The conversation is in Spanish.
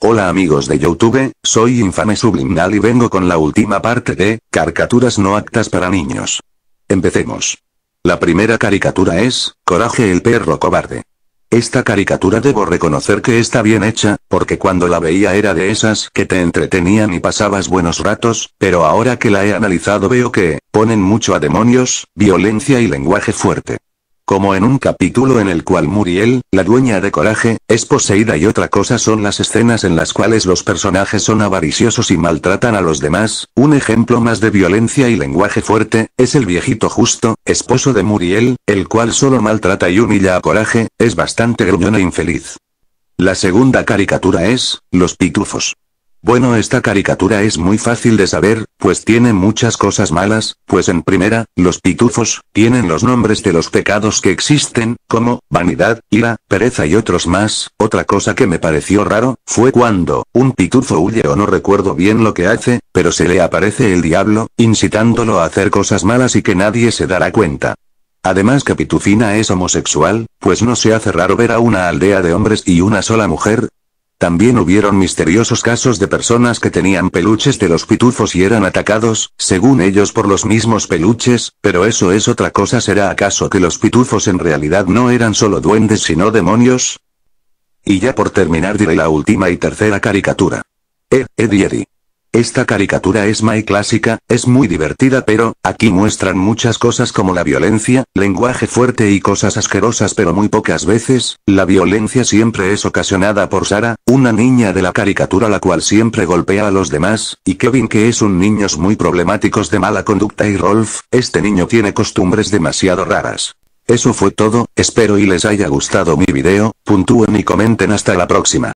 Hola amigos de Youtube, soy Infame Subliminal y vengo con la última parte de, caricaturas no actas para niños. Empecemos. La primera caricatura es, Coraje el perro cobarde. Esta caricatura debo reconocer que está bien hecha, porque cuando la veía era de esas que te entretenían y pasabas buenos ratos, pero ahora que la he analizado veo que, ponen mucho a demonios, violencia y lenguaje fuerte. Como en un capítulo en el cual Muriel, la dueña de coraje, es poseída y otra cosa son las escenas en las cuales los personajes son avariciosos y maltratan a los demás, un ejemplo más de violencia y lenguaje fuerte, es el viejito justo, esposo de Muriel, el cual solo maltrata y humilla a coraje, es bastante gruñón e infeliz. La segunda caricatura es, los pitufos. Bueno esta caricatura es muy fácil de saber, pues tiene muchas cosas malas, pues en primera, los pitufos, tienen los nombres de los pecados que existen, como, vanidad, ira, pereza y otros más, otra cosa que me pareció raro, fue cuando, un pitufo huye o no recuerdo bien lo que hace, pero se le aparece el diablo, incitándolo a hacer cosas malas y que nadie se dará cuenta. Además que Pitufina es homosexual, pues no se hace raro ver a una aldea de hombres y una sola mujer, también hubieron misteriosos casos de personas que tenían peluches de los pitufos y eran atacados, según ellos por los mismos peluches, pero eso es otra cosa. ¿Será acaso que los pitufos en realidad no eran solo duendes sino demonios? Y ya por terminar diré la última y tercera caricatura. Eh, Eddie Eddie. Esta caricatura es muy clásica, es muy divertida pero, aquí muestran muchas cosas como la violencia, lenguaje fuerte y cosas asquerosas pero muy pocas veces, la violencia siempre es ocasionada por Sara, una niña de la caricatura la cual siempre golpea a los demás, y Kevin que es un niño muy problemáticos de mala conducta y Rolf, este niño tiene costumbres demasiado raras. Eso fue todo, espero y les haya gustado mi video, puntúen y comenten hasta la próxima.